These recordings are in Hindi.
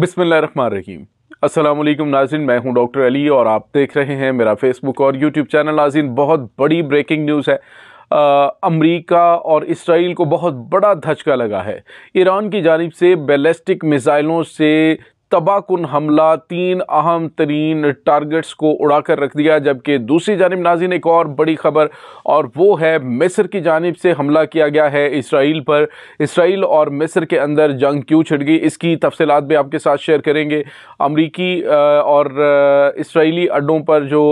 बिसमीम असलम नाजिन मैं हूं डॉक्टर अली और आप देख रहे हैं मेरा फेसबुक और यूट्यूब चैनल नाजिन बहुत बड़ी ब्रेकिंग न्यूज़ है अमरीका और इसराइल को बहुत बड़ा धचका लगा है ईरान की जानब से बैलिस्टिक मिज़ाइलों से तबाहकुन हमला तीन अहम तरीन टारगेट्स को उड़ा कर रख दिया जबकि दूसरी जानब नाजिन एक और बड़ी खबर और वो है मिस्र की जानब से हमला किया गया है इसराइल पर इसराइल और मिस्र के अंदर जंग क्यों छिड़ गई इसकी तफसलत भी आपके साथ शेयर करेंगे अमरीकी और इसराइली अड्डों पर जो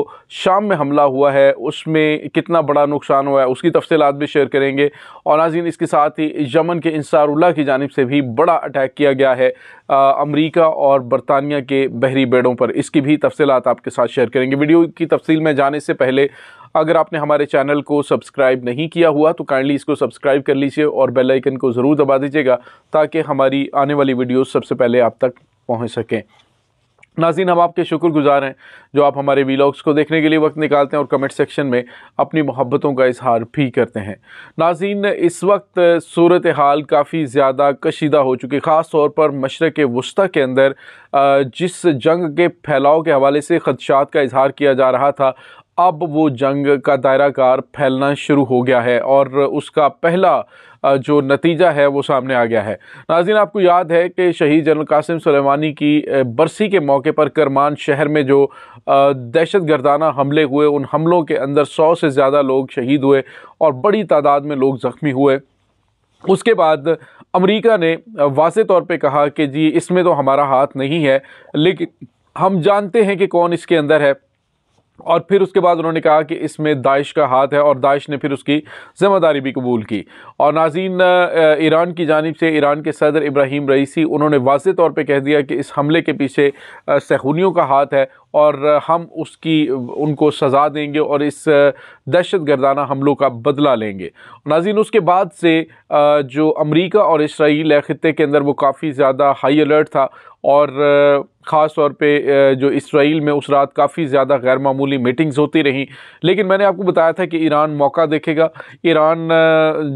शाम में हमला हुआ है उसमें कितना बड़ा नुकसान हुआ है उसकी तफसलत भी शेयर करेंगे और नाजिन इसके साथ ही यमन के इंसारुल्ला की जानब से भी बड़ा अटैक किया गया है अमरीका और और बरतानिया के बहरी बेड़ों पर इसकी भी तफसीत आपके साथ शेयर करेंगे वीडियो की तफसील में जाने से पहले अगर आपने हमारे चैनल को सब्सक्राइब नहीं किया हुआ तो काइंडली इसको सब्सक्राइब कर लीजिए और बेल आइकन को ज़रूर दबा दीजिएगा ताकि हमारी आने वाली वीडियोस सबसे पहले आप तक पहुंच सकें नाजीन हम आपके शुक्रगुजार हैं जो आप हमारे वीलॉग्स को देखने के लिए वक्त निकालते हैं और कमेंट सेक्शन में अपनी मोहब्बतों का इजहार भी करते हैं नाजीन इस वक्त सूरत हाल काफ़ी ज़्यादा कशीदा हो चुकी ख़ास तौर पर मशरक़ वस्ती के अंदर जिस जंग के फैलाव के हवाले से खदशात का इजहार किया जा रहा था अब वो जंग का दायरा कार फैलना शुरू हो गया है और उसका पहला जो नतीजा है वो सामने आ गया है नाजिन आपको याद है कि शहीद जनरल कासिम सलेमानी की बरसी के मौके पर करमान शहर में जो दहशत गर्दाना हमले हुए उन हमलों के अंदर सौ से ज़्यादा लोग शहीद हुए और बड़ी तादाद में लोग ज़ख्मी हुए उसके बाद अमेरिका ने वाज तौर पे कहा कि जी इसमें तो हमारा हाथ नहीं है लेकिन हम जानते हैं कि कौन इसके अंदर है और फिर उसके बाद उन्होंने कहा कि इसमें दाइश का हाथ है और दाइश ने फिर उसकी ज़िम्मेदारी भी कबूल की और नाजीन ईरान की जानब से ईरान के सदर इब्राहिम रईसी उन्होंने वाज तौर पर कह दिया कि इस हमले के पीछे सहूनियों का हाथ है और हम उसकी उनको सज़ा देंगे और इस दहशत गर्दाना हमलों का बदला लेंगे नाजीन उसके बाद से जो अमरीका और इसराइल ख़त्े के अंदर वो काफ़ी ज़्यादा हाई अलर्ट था और ख़ास तौर पे जो इसराइल में उस रात काफ़ी ज़्यादा गैर मामूली मीटिंग्स होती रहीं लेकिन मैंने आपको बताया था कि ईरान मौका देखेगा ईरान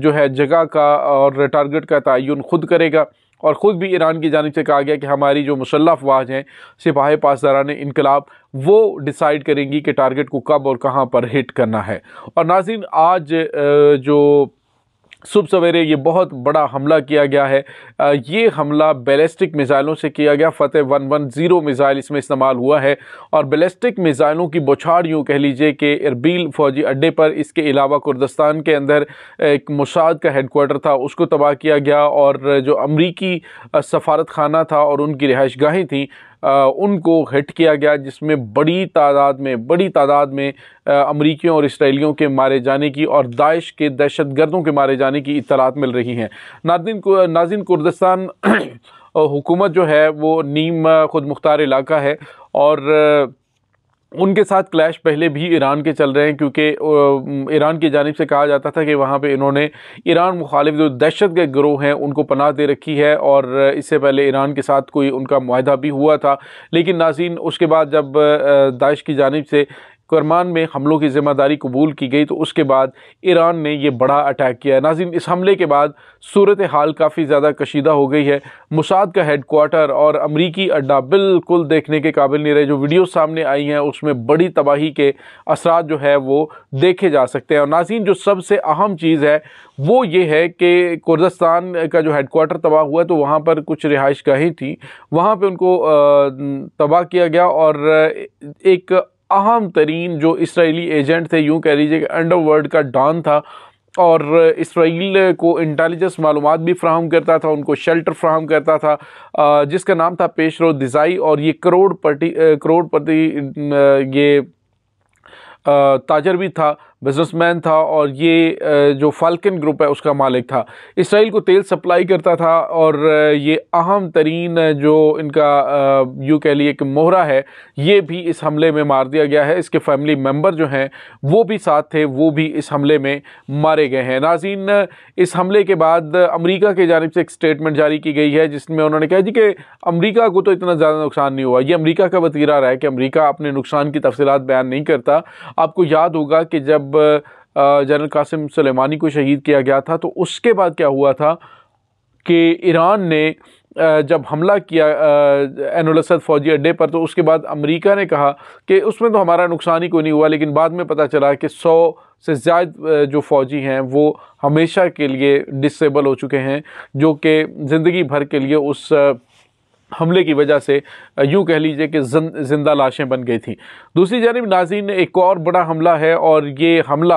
जो है जगह का और टारगेट का तयन ख़ुद करेगा और ख़ुद भी ईरान की जानब से कहा गया कि हमारी जो मुसल्ह अफवाज हैं सिपाही पासदारान इनकलाब वो डिसाइड करेंगी कि टारगेट को कब और कहाँ पर हिट करना है और नाजिन आज जो सुबह सवेरे ये बहुत बड़ा हमला किया गया है ये हमला बैलिस्टिक मिज़ाइलों से किया गया फ़तेह वन वन ज़ीरो मिज़ाइल इसमें इस्तेमाल हुआ है और बैलिस्टिक मिज़ाइलों की बौछार यूँ कह लीजिए कि इरबील फौजी अड्डे पर इसके अलावा कुर्दस्तान के अंदर एक मुशाद का हेडकोर्टर था उसको तबाह किया गया और जो अमरीकी सफारत खाना था और उनकी रिहाइश गाहें थीं उनको हिट किया गया जिसमें बड़ी तादाद में बड़ी तादाद में अमरीकियों और इसराइलियों के मारे जाने की और दाइश के दहशत गर्दों के मारे जाने की इतलात मिल रही हैं नादिन नाजिन कुर्दस्तान हुकूमत जो है वो नीम खुद मुख्तार इलाका है और उनके साथ क्लैश पहले भी ईरान के चल रहे हैं क्योंकि ईरान की जानब से कहा जाता था कि वहाँ पे इन्होंने ईरान मुखालिफ जो दहशत के ग्रोह हैं उनको पनाह दे रखी है और इससे पहले ईरान के साथ कोई उनका माहा भी हुआ था लेकिन नाजीन उसके बाद जब दाइश की जानब से करमान में हमलों की ज़िम्मेदारी कबूल की गई तो उसके बाद ईरान ने यह बड़ा अटैक किया नाजिन इस हमले के बाद सूरत हाल काफ़ी ज़्यादा कशीदा हो गई है मुसाद का हेड क्वार्टर और अमरीकी अड्डा बिल्कुल देखने के काबिल नहीं रहे जो वीडियो सामने आई हैं उसमें बड़ी तबाही के असरा जो है वो देखे जा सकते हैं और नाजिन जो सबसे अहम चीज़ है वो ये है कि कुर्दस्तान का जो हेड क्वार्टर तबाह हुआ तो वहाँ पर कुछ रिहाइश गाहें थी वहाँ पर उनको तबाह किया गया और एक अहम तरीन जो इसराइली एजेंट थे यूँ कह लीजिए कि अंडर वर्ल्ड का डॉन था और इसराइल को इंटेलिजेंस मालूम भी फ्राहम करता था उनको शेल्टर फ्राहम करता था जिसका नाम था पेशरो दिज़ाई और ये करोड़पति करोड़पति ये ताजर भी था बिजनेसमैन था और ये जो फाल्कन ग्रुप है उसका मालिक था इसराइल को तेल सप्लाई करता था और ये अहम तरीन जो इनका यूँ कह लिए कि मोहरा है ये भी इस हमले में मार दिया गया है इसके फैमिली मेम्बर जो हैं वो भी साथ थे वो भी इस हमले में मारे गए हैं नाजीन इस हमले के बाद अमरीका की जानब से एक स्टेटमेंट जारी की गई है जिसमें उन्होंने कहा जी कि अमरीका को तो इतना ज़्यादा नुकसान नहीं हुआ ये अमरीका का वतीरा रहा है कि अमरीका अपने नुकसान की तफसीत बयान नहीं करता आपको याद होगा कि जब जनरल कासिम सलेमानी को शहीद किया गया था तो उसके बाद क्या हुआ था कि ईरान ने जब हमला किया एनोलसद फौजी अड्डे पर तो उसके बाद अमेरिका ने कहा कि उसमें तो हमारा नुकसान ही कोई नहीं हुआ लेकिन बाद में पता चला कि सौ से ज़्यादा जो फ़ौजी हैं वो हमेशा के लिए डिसेबल हो चुके हैं जो कि ज़िंदगी भर के लिए उस हमले की वजह से यूँ कह लीजिए कि जिंदा लाशें बन गई थी दूसरी जानब नाजीन एक और बड़ा हमला है और ये हमला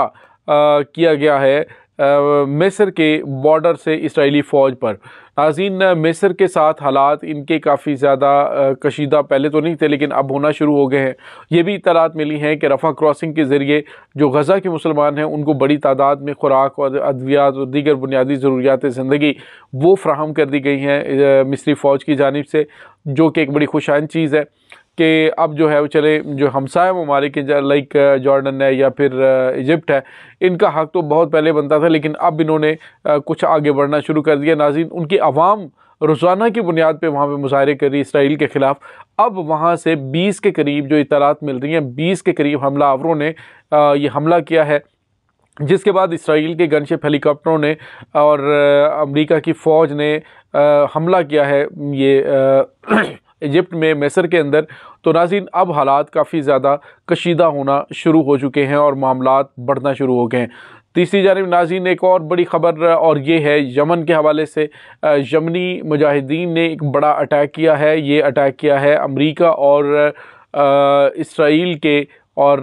आ, किया गया है मिस्र के बॉर्डर से इसराइली फ़ौज पर नाजीन मिस्र के साथ हालात इनके काफ़ी ज़्यादा कशीदा पहले तो नहीं थे लेकिन अब होना शुरू हो गए हैं ये भी इतलात मिली हैं कि रफ़ा क्रॉसिंग के ज़रिए जो गज़ा के मुसलमान हैं उनको बड़ी तादाद में खुराक और अद्वियात और दीगर बुनियादी ज़रूरियात ज़िंदगी वो फ्राहम कर दी गई हैं मिस्री फ़ौज की जानब से जो कि एक बड़ी खुशाइन चीज़ है कि अब जो है वो चले जो हमसाय ममालिक लाइक जॉर्डन है या फिर इजिप्ट है इनका हक तो बहुत पहले बनता था लेकिन अब इन्होंने कुछ आगे बढ़ना शुरू कर दिया नाजिन उनकी आवाम रोज़ाना की बुनियाद पर वहाँ पर मुजाहरे करी इसराइल के ख़िलाफ़ अब वहाँ से बीस के करीब जो इतलात मिल रही हैं बीस के करीब हमला आवरों ने ये हमला किया है जिसके बाद इसराइल के गनशिप हेलीकॉप्टरों ने और अमरीका की फ़ौज ने हमला किया है ये इजिप्ट में मिस्र के अंदर तो नाजिन अब हालात काफ़ी ज़्यादा कशीदा होना शुरू हो चुके हैं और मामला बढ़ना शुरू हो गए हैं तीसरी जानब नाजीन एक और बड़ी ख़बर और ये है यमन के हवाले से यमनी मुजाहिदीन ने एक बड़ा अटैक किया है ये अटैक किया है अमरीका और इसराइल के और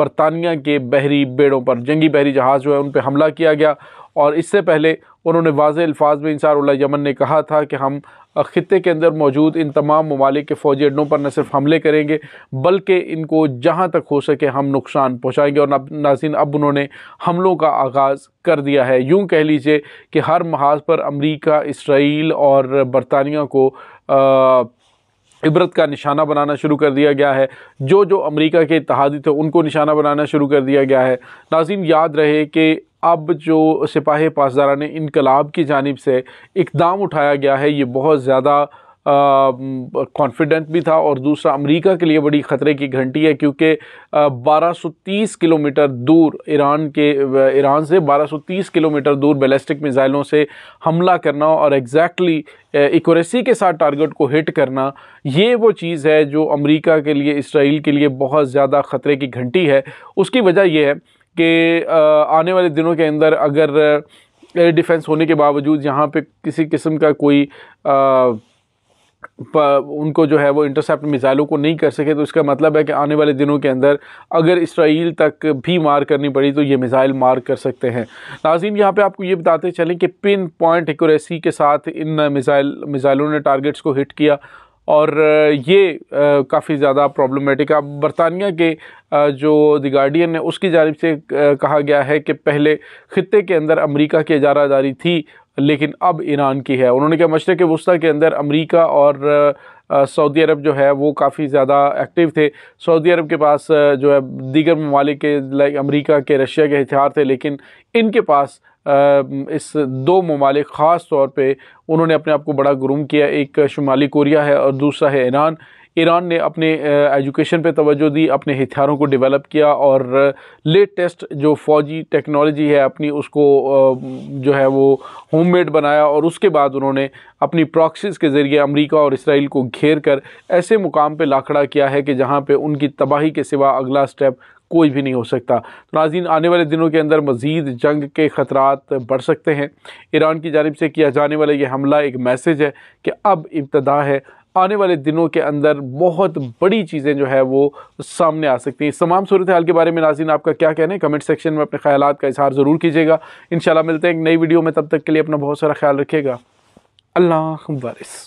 बरतानिया के बहरी बेड़ों पर जंगी बहरी जहाज़ जो है उन पर हमला किया गया और इससे पहले उन्होंने वाज अल्फाज में इंसार यमन ने कहा था कि हम ख़त्े के अंदर मौजूद इन तमाम ममालिक के फ़ौजी अड्डों पर न सिर्फ हमले करेंगे बल्कि इनको जहाँ तक हो सके हम नुकसान पहुँचाएँगे और नाजिन अब उन्होंने हमलों का आगाज़ कर दिया है यूँ कह लीजिए कि हर महाज पर अमरीका इसराइल और बरतानिया को आ, इबरत का निशाना बनाना शुरू कर दिया गया है जो जो अमेरिका के इतिहादी थे उनको निशाना बनाना शुरू कर दिया गया है नाजिम याद रहे कि अब जो सिपाही पासदारा ने इनकलाब की जानब से इकदाम उठाया गया है ये बहुत ज़्यादा कॉन्फिडेंट भी था और दूसरा अमेरिका के लिए बड़ी ख़तरे की घंटी है क्योंकि 1230 किलोमीटर दूर ईरान के ईरान से 1230 किलोमीटर दूर बैलिस्टिक मिज़ाइलों से हमला करना और एग्जैक्टली एक्यूरेसी के साथ टारगेट को हिट करना ये वो चीज़ है जो अमेरिका के लिए इसराइल के लिए बहुत ज़्यादा ख़तरे की घंटी है उसकी वजह यह है कि आने वाले दिनों के अंदर अगर एयर डिफेंस होने के बावजूद यहाँ पे किसी किस्म का कोई आ, उनको जो है वो इंटरसेप्ट मिज़ाइलों को नहीं कर सके तो इसका मतलब है कि आने वाले दिनों के अंदर अगर इसराइल तक भी मार करनी पड़ी तो ये मिज़ाइल मार कर सकते हैं नाजीन यहाँ पे आपको ये बताते चलें कि पिन पॉइंट एक्यूरेसी के साथ इन मिज़ाइल मिज़ाइलों ने टारगेट्स को हिट किया और ये काफ़ी ज़्यादा प्रॉब्लमेटिक अब बरतानिया के जो द गार्डियन है उसकी जानब से कहा गया है कि पहले ख़त्े के अंदर अमेरिका की इजारादारी थी लेकिन अब ईरान की है उन्होंने कहा मशरक़ वस्ती के अंदर अमरीका और सऊदी अरब जो है वो काफ़ी ज़्यादा एक्टिव थे सऊदी अरब के पास जो है दीगर ममालिक लाइक अमरीका के रशिया के हथियार थे लेकिन इनके पास इस दो ममालिक ख़ास तौर पर उन्होंने अपने आप को बड़ा गुरूम किया एक शुमाली कोरिया है और दूसरा है ईरान ईरान ने अपने एजुकेशन पे तवज्जो दी अपने हथियारों को डेवलप किया और लेटेस्ट जो फौजी टेक्नोलॉजी है अपनी उसको जो है वो होममेड बनाया और उसके बाद उन्होंने अपनी प्रॉक्सीज़ के ज़रिए अमेरिका और इसराइल को घेर कर ऐसे मुकाम पे लाखड़ा किया है कि जहाँ पे उनकी तबाही के सिवा अगला स्टेप कोई भी नहीं हो सकता तो नाजीन आने वाले दिनों के अंदर मज़ीद जंग के ख़तरात बढ़ सकते हैं ईरान की जानब से किया जाने वाला ये हमला एक मैसेज है कि अब इब्तदा है आने वाले दिनों के अंदर बहुत बड़ी चीज़ें जो है वो सामने आ सकती हैं इस तमाम सूरत हाल के बारे में नाजीन आपका क्या कहना है कमेंट सेक्शन में अपने ख्याल का इजहार ज़रूर कीजिएगा इन मिलते हैं एक नई वीडियो में तब तक के लिए अपना बहुत सारा ख्याल रखिएगा अल्लाह वारिस